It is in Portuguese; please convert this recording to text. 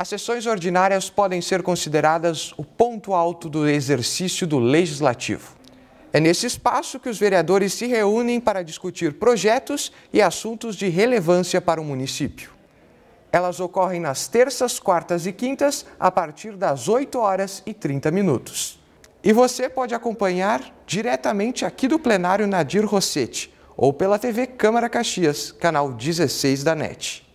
As sessões ordinárias podem ser consideradas o ponto alto do exercício do legislativo. É nesse espaço que os vereadores se reúnem para discutir projetos e assuntos de relevância para o município. Elas ocorrem nas terças, quartas e quintas, a partir das 8 horas e 30 minutos. E você pode acompanhar diretamente aqui do plenário Nadir Rossetti ou pela TV Câmara Caxias, canal 16 da NET.